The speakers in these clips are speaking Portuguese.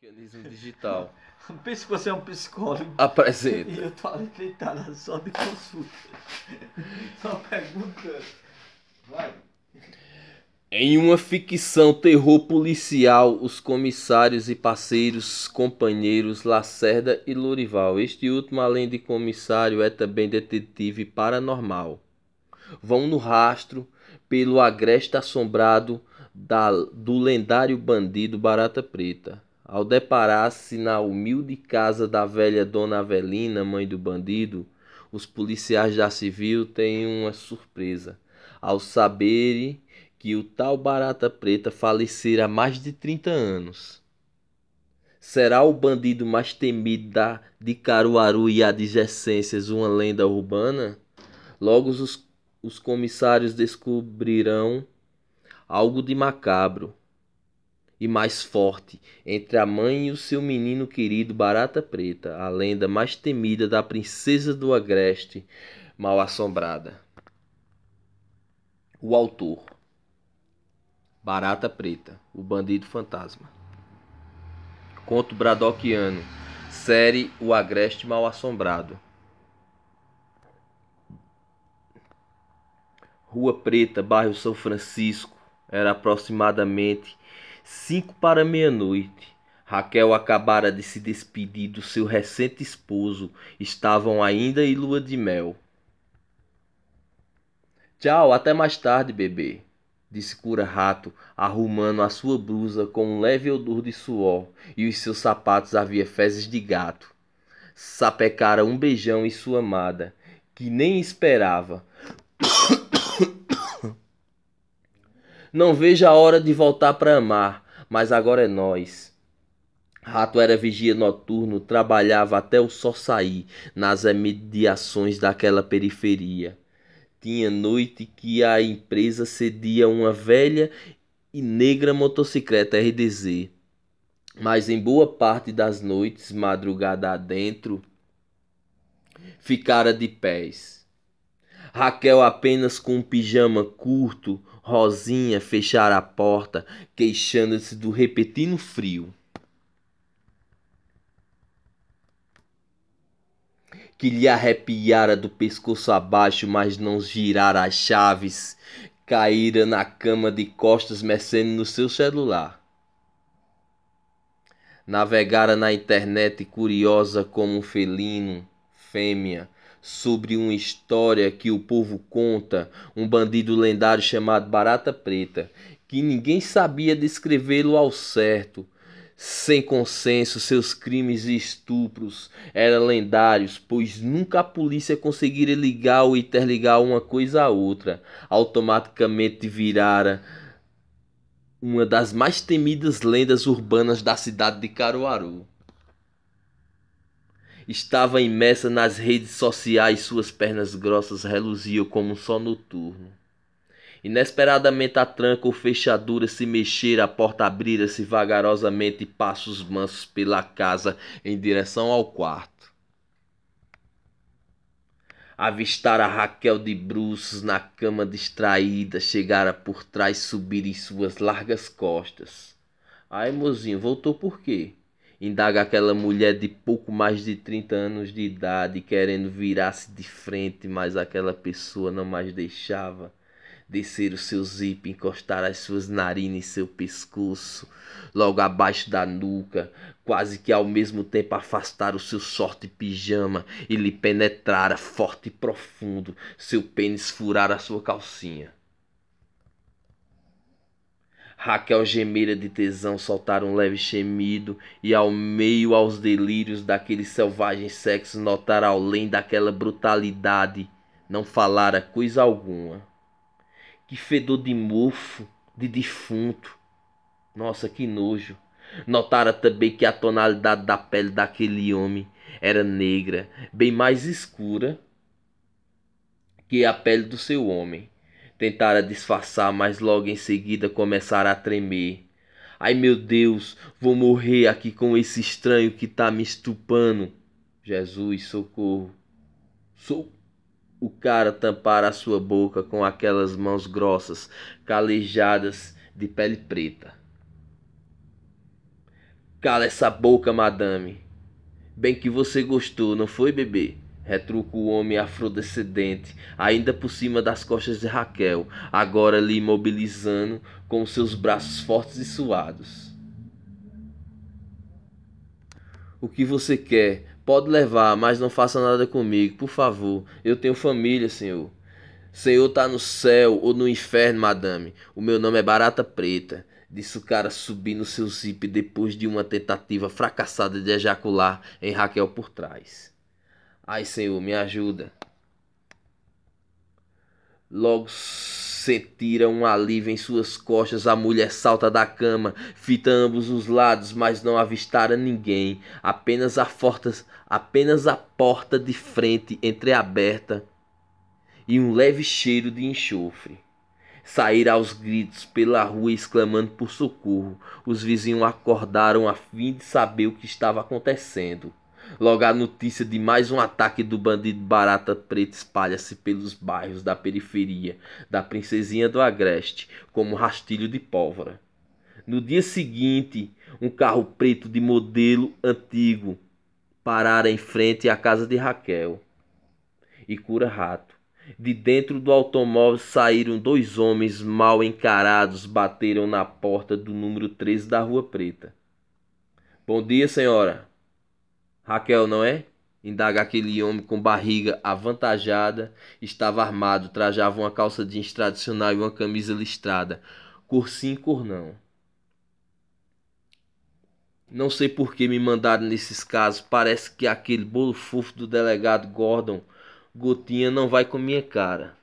Psiquianismo digital. Pensa que você é um psicólogo. Apresenta. E eu tô ali deitada só de consulta. Só perguntando. Vai. Em uma ficção terror policial, os comissários e parceiros, companheiros Lacerda e Lorival, este último, além de comissário, é também detetive paranormal, vão no rastro pelo agreste assombrado da, do lendário bandido Barata Preta ao deparar-se na humilde casa da velha Dona Avelina, mãe do bandido, os policiais da civil têm uma surpresa ao saberem que o tal Barata Preta falecera há mais de 30 anos. Será o bandido mais temido da, de Caruaru e adjacências uma lenda urbana? Logo os, os comissários descobrirão algo de macabro e mais forte entre a mãe e o seu menino querido Barata Preta, a lenda mais temida da princesa do agreste mal assombrada. O autor Barata Preta, o bandido fantasma. Conto Bradockiano, série O Agreste Mal Assombrado. Rua Preta, bairro São Francisco, era aproximadamente cinco para meia-noite. Raquel acabara de se despedir do seu recente esposo. Estavam ainda em lua de mel. Tchau, até mais tarde, bebê, disse Cura-Rato, arrumando a sua blusa com um leve odor de suor e os seus sapatos havia fezes de gato. Sapecara um beijão em sua amada, que nem esperava. Não vejo a hora de voltar para amar, mas agora é nós. Rato era vigia noturno, trabalhava até o sol sair nas imediações daquela periferia. Tinha noite que a empresa cedia uma velha e negra motocicleta RDZ. Mas em boa parte das noites, madrugada adentro, ficara de pés. Raquel apenas com um pijama curto, Rosinha fechara a porta, queixando-se do repetido frio. Que lhe arrepiara do pescoço abaixo, mas não girara as chaves. Caíra na cama de costas, mecendo no seu celular navegara na internet curiosa como um felino, fêmea, sobre uma história que o povo conta, um bandido lendário chamado Barata Preta, que ninguém sabia descrevê-lo ao certo. Sem consenso, seus crimes e estupros eram lendários, pois nunca a polícia conseguira ligar ou interligar uma coisa à outra. Automaticamente virara uma das mais temidas lendas urbanas da cidade de Caruaru. Estava imersa nas redes sociais, suas pernas grossas reluziam como um sol noturno. Inesperadamente a tranca ou fechadura se mexera, a porta abrira-se vagarosamente e passos mansos pela casa em direção ao quarto. Avistara Raquel de bruços na cama distraída, chegara por trás, subir em suas largas costas. Ai, mozinho, voltou por quê? indaga aquela mulher de pouco mais de 30 anos de idade querendo virar-se de frente, mas aquela pessoa não mais deixava descer o seu zip, encostar as suas narinas em seu pescoço, logo abaixo da nuca, quase que ao mesmo tempo afastar o seu short pijama e lhe penetrara forte e profundo, seu pênis furar a sua calcinha. Raquel gemera de tesão soltar um leve gemido e ao meio aos delírios daquele selvagem sexo notar além daquela brutalidade, não falara coisa alguma. Que fedor de mofo, de defunto. Nossa, que nojo. Notara também que a tonalidade da pele daquele homem era negra, bem mais escura que a pele do seu homem. Tentara disfarçar, mas logo em seguida começara a tremer. Ai meu Deus, vou morrer aqui com esse estranho que tá me estupando. Jesus, socorro. Sou. O cara tampara a sua boca com aquelas mãos grossas, calejadas de pele preta. Cala essa boca, madame. Bem que você gostou, não foi, bebê? retruca o homem afrodescendente, ainda por cima das costas de Raquel, agora lhe imobilizando com seus braços fortes e suados. O que você quer? Pode levar, mas não faça nada comigo, por favor. Eu tenho família, senhor. Senhor tá no céu ou no inferno, madame. O meu nome é Barata Preta disse o cara subindo seu zip depois de uma tentativa fracassada de ejacular em Raquel por trás. Ai, Senhor, me ajuda. Logo sentiram um alívio em suas costas, a mulher salta da cama, fita ambos os lados, mas não avistara ninguém. Apenas a, forta, apenas a porta de frente entreaberta e um leve cheiro de enxofre. Saíra aos gritos pela rua exclamando por socorro. Os vizinhos acordaram a fim de saber o que estava acontecendo. Logo, a notícia de mais um ataque do bandido Barata Preta espalha-se pelos bairros da periferia da Princesinha do Agreste como rastilho de pólvora. No dia seguinte, um carro preto de modelo antigo parara em frente à casa de Raquel e Cura Rato. De dentro do automóvel saíram dois homens mal encarados, bateram na porta do número 13 da Rua Preta. Bom dia, senhora, Raquel, não é? Indaga aquele homem com barriga avantajada. Estava armado, trajava uma calça jeans tradicional e uma camisa listrada. Cor sim, cor não. Não sei por que me mandaram nesses casos. Parece que aquele bolo fofo do delegado Gordon Gotinha não vai com minha cara.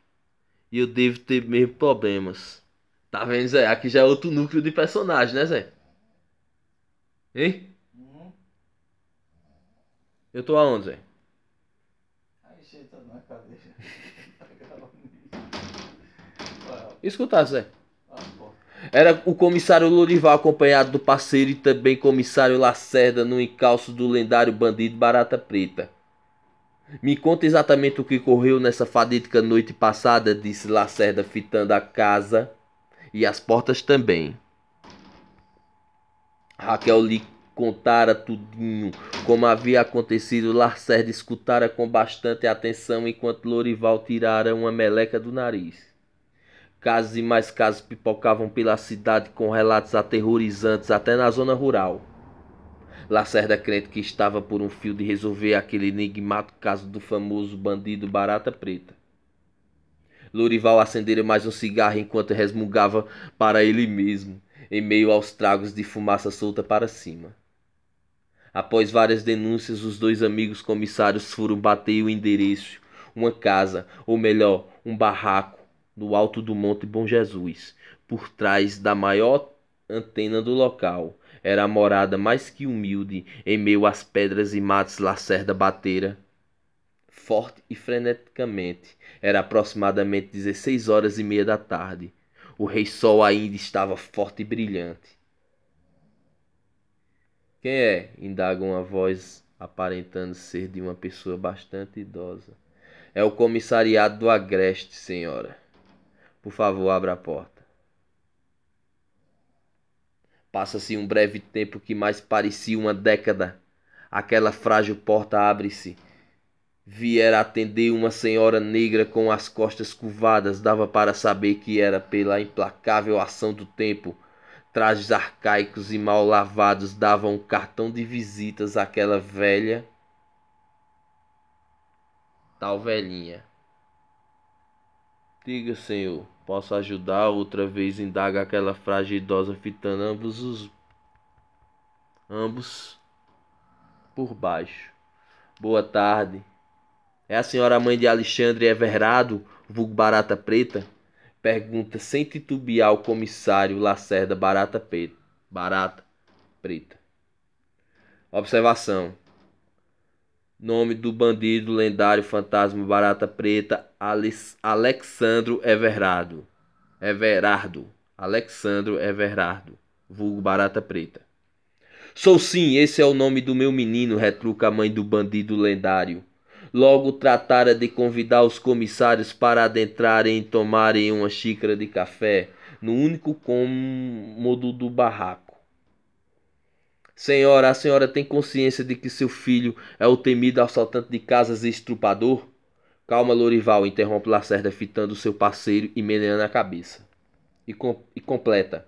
E eu devo ter mesmo problemas. Tá vendo, Zé? Aqui já é outro núcleo de personagem, né, Zé? Hein? Eu tô aonde, Zé? Aí, sentado tá na cadeira. Tá Escutar, Zé. Era o comissário Lorival acompanhado do parceiro e também comissário Lacerda no encalço do lendário bandido Barata Preta. Me conta exatamente o que ocorreu nessa fatídica noite passada, disse Lacerda fitando a casa e as portas também. Raquel lhe contara tudinho como havia acontecido. Lacerda escutara com bastante atenção enquanto Lorival tirara uma meleca do nariz. Casos e mais casos pipocavam pela cidade com relatos aterrorizantes até na zona rural. Lacerda crente que estava por um fio de resolver aquele enigmático caso do famoso bandido Barata Preta. Lorival acendera mais um cigarro enquanto resmungava para ele mesmo, em meio aos tragos de fumaça solta para cima. Após várias denúncias, os dois amigos comissários foram bater o endereço, uma casa, ou melhor, um barraco, no alto do Monte Bom Jesus, por trás da maior antena do local. Era a morada mais que humilde, em meio às pedras e matos Lacerda batera forte e freneticamente. Era aproximadamente 16 horas e meia da tarde. O rei sol ainda estava forte e brilhante. Quem é? indaga uma voz aparentando ser de uma pessoa bastante idosa. É o comissariado do Agreste, senhora. Por favor, abra a porta. Passa-se um breve tempo que mais parecia uma década. Aquela frágil porta abre-se. Viera atender uma senhora negra com as costas curvadas, dava para saber que era pela implacável ação do tempo trajes arcaicos e mal lavados davam um cartão de visitas àquela velha. Tal velhinha. Diga, senhor, posso ajudar? Outra vez indaga aquela frágil idosa fitando ambos os. ambos por baixo. Boa tarde. É a senhora mãe de Alexandre Everado, vulgo Barata Preta? Pergunta sem titubear ao comissário Lacerda Barata, Pe... Barata Preta. Observação. Nome do bandido lendário fantasma Barata Preta, Alex... Alexandro Everardo. Everardo. Alexandro Everardo, vulgo Barata Preta. Sou sim, esse é o nome do meu menino, retruca a mãe do bandido lendário. Logo tratara de convidar os comissários para adentrarem e tomarem uma xícara de café no único cômodo do barraco. Senhora, a senhora tem consciência de que seu filho é o temido assaltante de casas e estrupador? Calma, Lorival, interrompe Lacerda fitando seu parceiro e meneando a cabeça. E, com, e completa.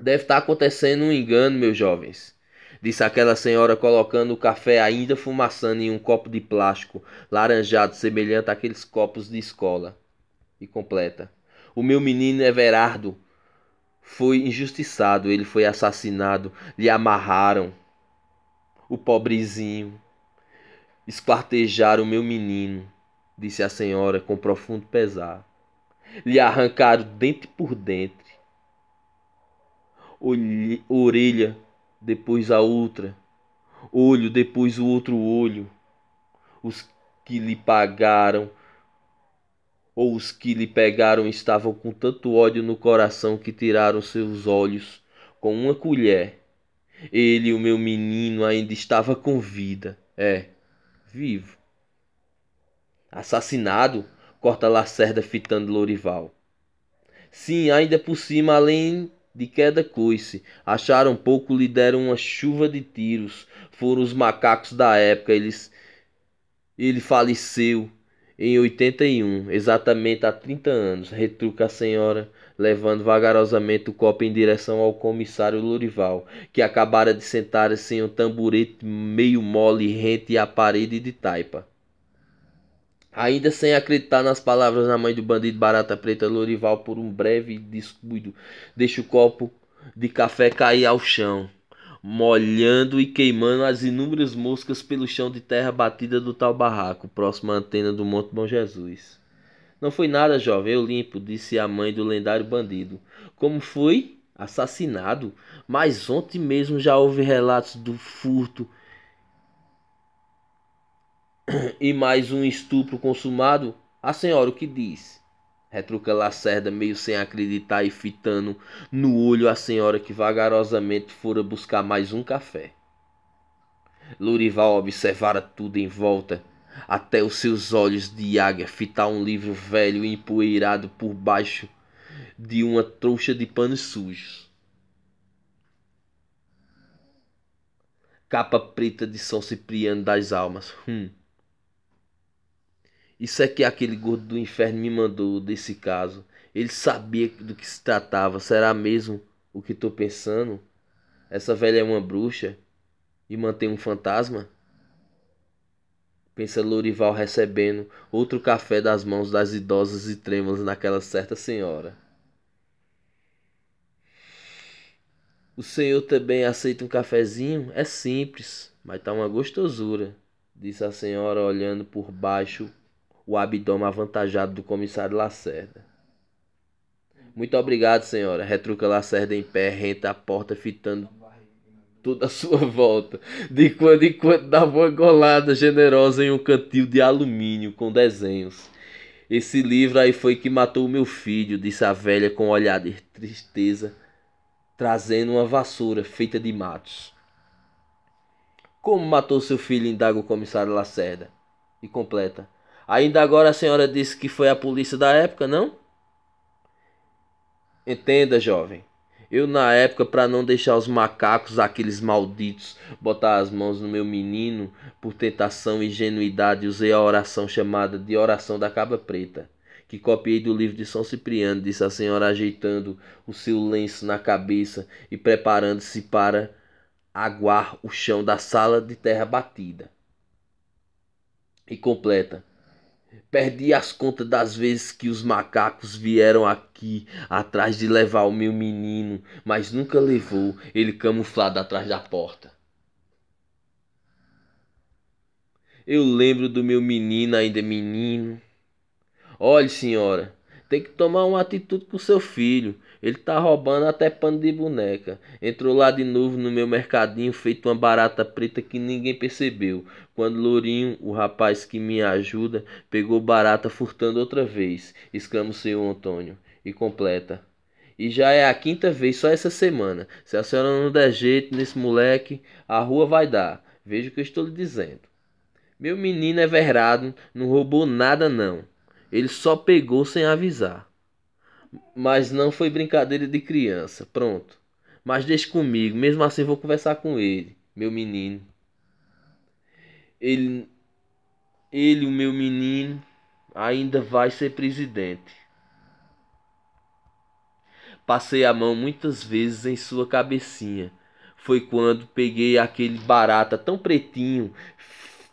Deve estar acontecendo um engano, meus jovens disse aquela senhora colocando o café ainda fumaçando em um copo de plástico laranjado semelhante àqueles copos de escola. E completa: O meu menino Everardo foi injustiçado, ele foi assassinado, lhe amarraram. O pobrezinho. Esquartejaram o meu menino, disse a senhora com profundo pesar. Lhe arrancaram dente por dente, orelha depois a outra, olho depois o outro olho. Os que lhe pagaram ou os que lhe pegaram estavam com tanto ódio no coração que tiraram seus olhos com uma colher. Ele, o meu menino, ainda estava com vida. É, vivo. Assassinado, corta Lacerda fitando Lorival. Sim, ainda por cima, além de queda coice. Acharam pouco, lhe deram uma chuva de tiros. Foram os macacos da época. Eles, ele faleceu em 81, exatamente há 30 anos. Retruca a senhora, levando vagarosamente o copo em direção ao comissário Lorival, que acabara de sentar-se em um tamborete meio mole rente à parede de taipa. Ainda sem acreditar nas palavras da mãe do bandido Barata Preta, Lorival, por um breve descuido, deixa o copo de café cair ao chão, molhando e queimando as inúmeras moscas pelo chão de terra batida do tal barraco, próximo à antena do Monte Bom Jesus. Não foi nada, jovem, eu limpo, disse a mãe do lendário bandido. Como fui assassinado, mas ontem mesmo já houve relatos do furto e mais um estupro consumado, a senhora o que diz? Retruca Lacerda, meio sem acreditar e fitando no olho a senhora que vagarosamente fora buscar mais um café. Lurival observara tudo em volta, até os seus olhos de águia fitar um livro velho e empoeirado por baixo de uma trouxa de panos sujos. Capa preta de São Cipriano das Almas. Hum. Isso é que aquele gordo do inferno me mandou desse caso. Ele sabia do que se tratava. Será mesmo o que tô pensando? Essa velha é uma bruxa e mantém um fantasma? Pensa Lorival recebendo outro café das mãos das idosas e trêmulas naquela certa senhora. O senhor também aceita um cafezinho? É simples, mas tá uma gostosura, disse a senhora olhando por baixo o abdômen avantajado do comissário Lacerda. Muito obrigado, senhora. Retruca Lacerda em pé, renta a porta, fitando toda a sua volta. De quando em quando dava uma golada generosa em um cantil de alumínio com desenhos. Esse livro aí foi que matou o meu filho, disse a velha com um olhar de tristeza, trazendo uma vassoura feita de matos. Como matou seu filho? indaga o comissário Lacerda. E completa. Ainda agora a senhora disse que foi a polícia da época, não? Entenda, jovem. Eu na época, para não deixar os macacos, aqueles malditos, botar as mãos no meu menino, por tentação e ingenuidade, usei a oração chamada de oração da caba preta, que copiei do livro de São Cipriano, disse a senhora ajeitando o seu lenço na cabeça e preparando-se para aguar o chão da sala de terra batida. E completa. Perdi as contas das vezes que os macacos vieram aqui atrás de levar o meu menino, mas nunca levou ele camuflado atrás da porta. Eu lembro do meu menino ainda menino. Olhe, senhora, tem que tomar uma atitude com seu filho. Ele tá roubando até pano de boneca. Entrou lá de novo no meu mercadinho feito uma barata preta que ninguém percebeu. Quando Lourinho, o rapaz que me ajuda, pegou barata furtando outra vez, exclama o senhor Antônio, e completa. E já é a quinta vez só essa semana. Se a senhora não der jeito nesse moleque, a rua vai dar. Veja o que eu estou lhe dizendo. Meu menino é verrado, não roubou nada não. Ele só pegou sem avisar. Mas não foi brincadeira de criança. Pronto. Mas deixe comigo, mesmo assim vou conversar com ele, meu menino. Ele, ele, o meu menino, ainda vai ser presidente. Passei a mão muitas vezes em sua cabecinha. Foi quando peguei aquele barata tão pretinho,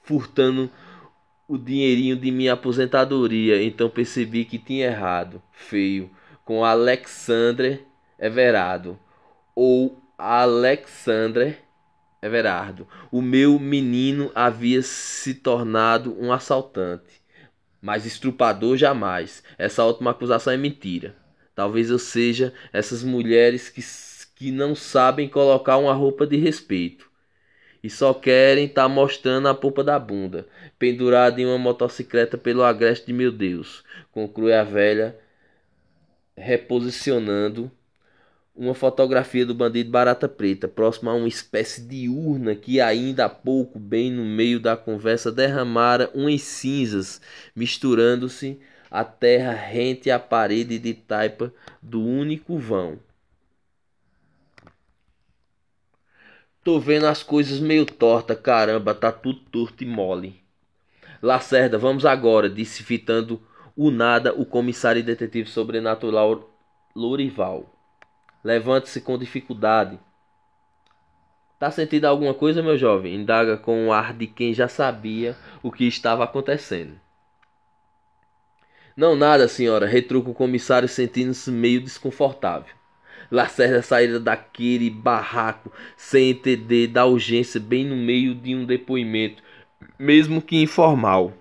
furtando o dinheirinho de minha aposentadoria. Então percebi que tinha errado, feio, com Alexandre Everado ou Alexandre Everardo, o meu menino havia se tornado um assaltante, mas estrupador jamais. Essa última acusação é mentira. Talvez eu seja essas mulheres que, que não sabem colocar uma roupa de respeito e só querem estar tá mostrando a polpa da bunda, pendurada em uma motocicleta pelo agreste de meu Deus, conclui a velha, reposicionando uma fotografia do bandido Barata Preta, próxima a uma espécie de urna que ainda há pouco, bem no meio da conversa, derramara umas cinzas, misturando-se a terra rente à parede de taipa do único vão. Tô vendo as coisas meio torta, caramba, tá tudo torto e mole. Lacerda, vamos agora, disse fitando o nada o comissário e detetive sobrenatural Lourival. Levante-se com dificuldade. Tá sentindo alguma coisa, meu jovem? Indaga com o ar de quem já sabia o que estava acontecendo. Não nada, senhora, retruca o comissário sentindo-se meio desconfortável. Lacerda saída daquele barraco sem entender da urgência bem no meio de um depoimento, mesmo que informal.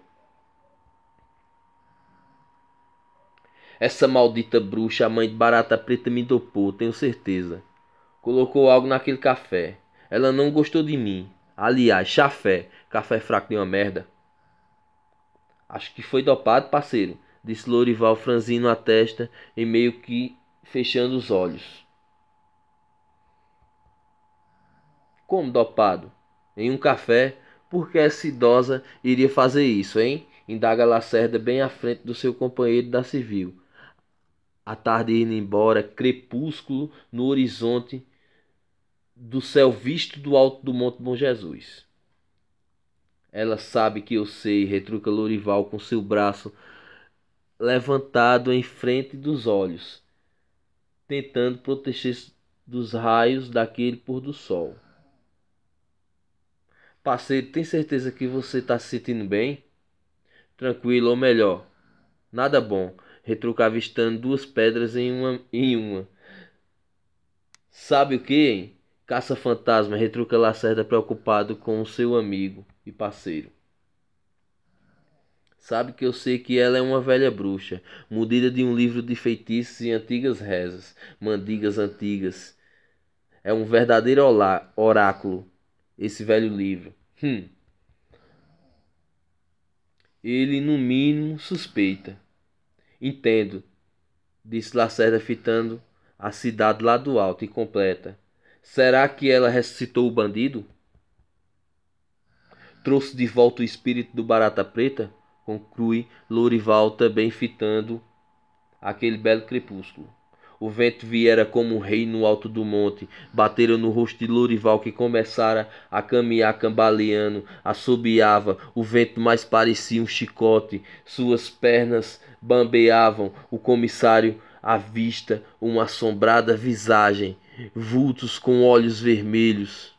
Essa maldita bruxa, a mãe de barata preta, me dopou, tenho certeza. Colocou algo naquele café. Ela não gostou de mim. Aliás, chafé. Café fraco de uma merda. Acho que foi dopado, parceiro. Disse Lorival franzindo a testa e meio que fechando os olhos. Como dopado? Em um café? Por que essa idosa iria fazer isso, hein? Indaga Lacerda bem à frente do seu companheiro da civil a tarde indo embora, crepúsculo no horizonte do céu visto do alto do Monte Bom Jesus. Ela sabe que eu sei, retruca Lorival com seu braço levantado em frente dos olhos, tentando proteger dos raios daquele pôr do sol. Parceiro, tem certeza que você está se sentindo bem? Tranquilo, ou melhor, nada bom retruca avistando duas pedras em uma. Em uma. Sabe o que, hein? Caça fantasma, retruca Lacerda preocupado com o seu amigo e parceiro. Sabe que eu sei que ela é uma velha bruxa, mudida de um livro de feitiços e antigas rezas, mandigas antigas. É um verdadeiro oráculo, esse velho livro. Hum. Ele, no mínimo, suspeita. Entendo, disse Lacerda fitando a cidade lá do alto e completa. Será que ela ressuscitou o bandido? Trouxe de volta o espírito do Barata Preta? Conclui Lorival também fitando aquele belo crepúsculo. O vento viera como um rei no alto do monte. Bateram no rosto de Lurival, que começara a caminhar cambaleando. Assobiava. O vento mais parecia um chicote. Suas pernas bambeavam. O comissário avista uma assombrada visagem. Vultos com olhos vermelhos.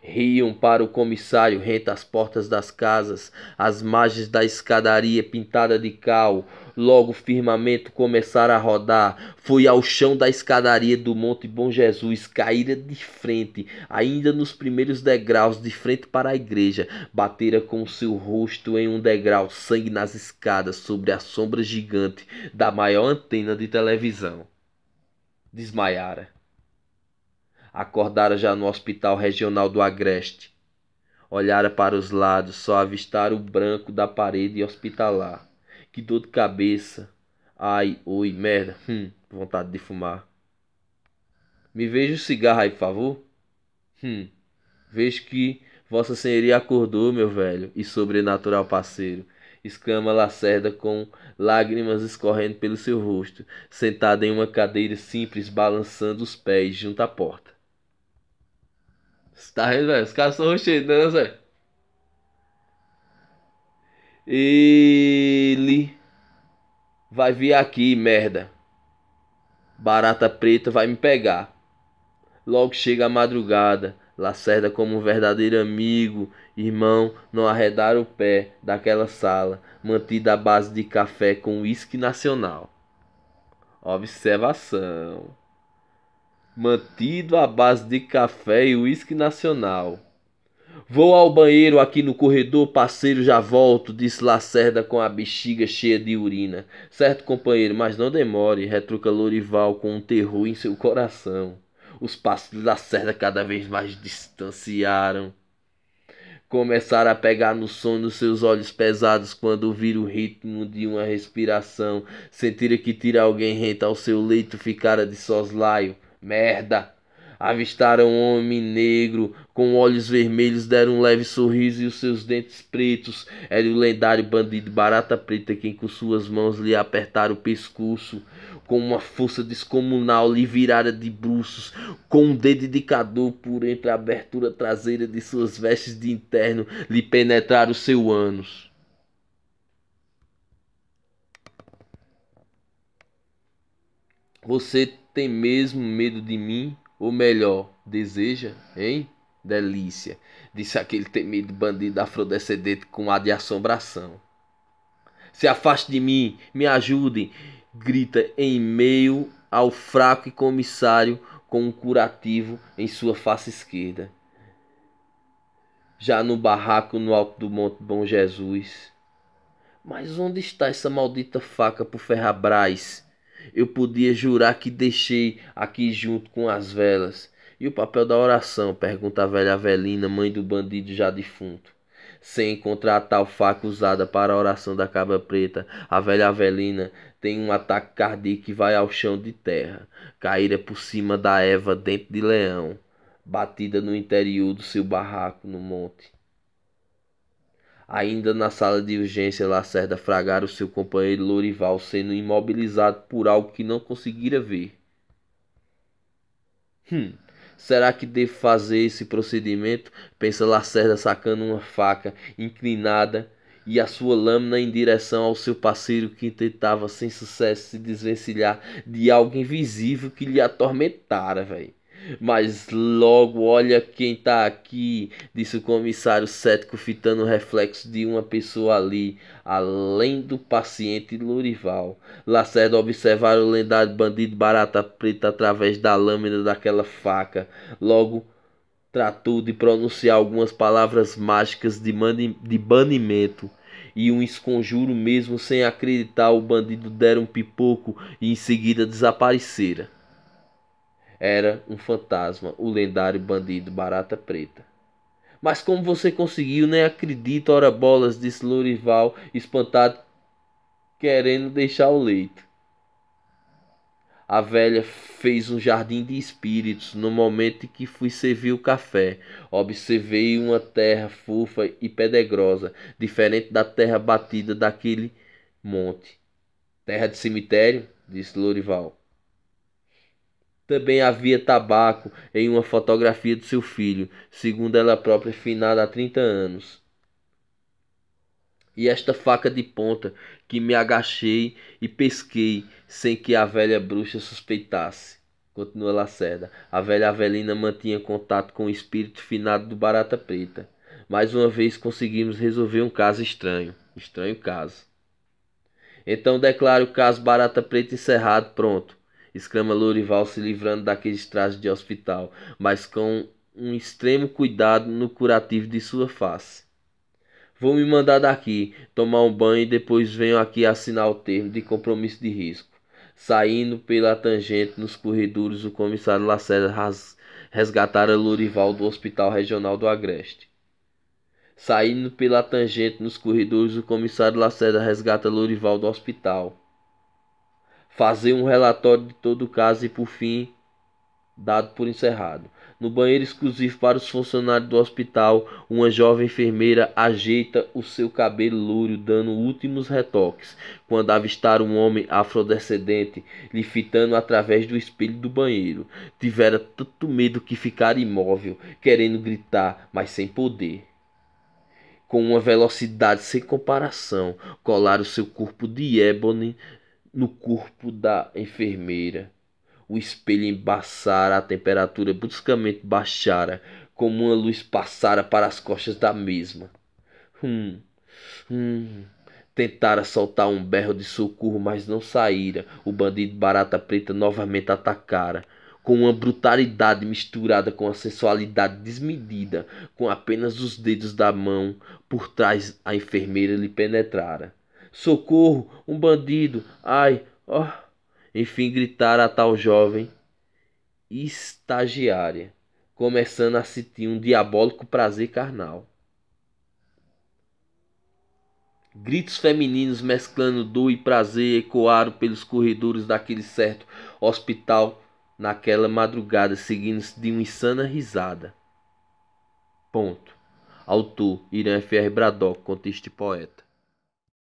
Riam para o comissário rente às portas das casas, as margens da escadaria pintada de cal. Logo o firmamento começara a rodar. Foi ao chão da escadaria do Monte Bom Jesus, caíra de frente, ainda nos primeiros degraus, de frente para a igreja. Batera com o seu rosto em um degrau, sangue nas escadas, sobre a sombra gigante da maior antena de televisão. Desmaiara acordara já no hospital regional do Agreste. Olhara para os lados, só avistara o branco da parede hospitalar. Que dor de cabeça. Ai, oi, merda. Hum, vontade de fumar. Me veja o cigarro aí, por favor. Hum, vejo que Vossa Senhoria acordou, meu velho e sobrenatural parceiro, exclama Lacerda com lágrimas escorrendo pelo seu rosto, sentado em uma cadeira simples, balançando os pés junto à porta. Você tá vendo, velho? Os caras são roxedanãs, né, Zé? Ele vai vir aqui, merda. Barata preta vai me pegar. Logo chega a madrugada. Lacerda, como um verdadeiro amigo, irmão, não arredar o pé daquela sala, mantida à base de café com uísque nacional. Observação mantido à base de café e uísque nacional. Vou ao banheiro aqui no corredor, parceiro, já volto, disse Lacerda com a bexiga cheia de urina. Certo, companheiro, mas não demore, retruca Lorival com um terror em seu coração. Os passos de Lacerda cada vez mais distanciaram. Começaram a pegar no sono seus olhos pesados quando ouviram o ritmo de uma respiração. Sentiram que tira alguém renta ao seu leito ficara de soslaio. Merda! Avistaram um homem negro com olhos vermelhos, deram um leve sorriso e os seus dentes pretos. Era o lendário bandido Barata Preta, quem com suas mãos lhe apertara o pescoço. Com uma força descomunal, lhe virara de bruços, com um dedo indicador por entre a abertura traseira de suas vestes de interno, lhe o seu ânus. Você tem mesmo medo de mim? Ou melhor, deseja, hein? Delícia, disse aquele temido bandido afrodescendente com ar de assombração. Se afaste de mim, me ajude, grita em meio ao fraco e comissário com um curativo em sua face esquerda. Já no barraco no alto do Monte Bom Jesus. Mas onde está essa maldita faca pro Ferrabrás? eu podia jurar que deixei aqui junto com as velas. E o papel da oração? pergunta a velha Avelina, mãe do bandido já defunto. Sem encontrar a tal faca usada para a oração da cabra preta, a velha Avelina tem um ataque cardíaco e vai ao chão de terra, Caíra por cima da Eva dentro de leão, batida no interior do seu barraco no monte. Ainda na sala de urgência, Lacerda fragara o seu companheiro Lorival sendo imobilizado por algo que não conseguira ver. Hum, será que devo fazer esse procedimento? Pensa Lacerda sacando uma faca inclinada e a sua lâmina em direção ao seu parceiro que tentava sem sucesso se desvencilhar de algo invisível que lhe atormentara, velho. Mas logo olha quem tá aqui, disse o comissário cético, fitando o reflexo de uma pessoa ali, além do paciente Lurival. Lacerda observara o lendário bandido barata preta através da lâmina daquela faca. Logo tratou de pronunciar algumas palavras mágicas de, mani, de banimento e um esconjuro mesmo sem acreditar o bandido dera um pipoco e em seguida desaparecera. Era um fantasma, o lendário bandido Barata Preta. Mas como você conseguiu, nem né? acredito, ora bolas, disse Lorival, espantado, querendo deixar o leito. A velha fez um jardim de espíritos no momento em que fui servir o café. Observei uma terra fofa e pedregosa, diferente da terra batida daquele monte. Terra de cemitério? disse Lorival. Também havia tabaco em uma fotografia de seu filho, segundo ela própria, finada há 30 anos. E esta faca de ponta que me agachei e pesquei sem que a velha bruxa suspeitasse. Continua Lacerda. A velha Avelina mantinha contato com o espírito finado do Barata Preta. Mais uma vez conseguimos resolver um caso estranho. Estranho caso. Então declaro o caso Barata Preta encerrado, pronto exclama Lorival se livrando daqueles trajes de hospital, mas com um extremo cuidado no curativo de sua face. Vou me mandar daqui, tomar um banho e depois venho aqui assinar o termo de compromisso de risco. Saindo pela tangente nos corredores, o comissário Lacerda resgatara Lorival do Hospital Regional do Agreste. Saindo pela tangente nos corredores, o comissário Lacerda resgata Lorival do hospital fazer um relatório de todo o caso e, por fim, dado por encerrado. No banheiro exclusivo para os funcionários do hospital, uma jovem enfermeira ajeita o seu cabelo louro, dando últimos retoques, quando avistar um homem afrodescendente lhe fitando através do espelho do banheiro. Tivera tanto medo que ficara imóvel, querendo gritar, mas sem poder. Com uma velocidade sem comparação, colara seu corpo de ébone no corpo da enfermeira. O espelho embaçara, a temperatura bruscamente baixara, como uma luz passara para as costas da mesma. Hum, hum. Tentara soltar um berro de socorro, mas não saíra. O bandido barata preta novamente atacara. Com uma brutalidade misturada com a sensualidade desmedida, com apenas os dedos da mão, por trás a enfermeira lhe penetrara socorro, um bandido, ai, ó. Oh. Enfim, gritara a tal jovem estagiária, começando a sentir um diabólico prazer carnal. Gritos femininos mesclando dor e prazer ecoaram pelos corredores daquele certo hospital naquela madrugada, seguindo-se de uma insana risada. Ponto. Autor Irã F.R. Braddock conta poeta.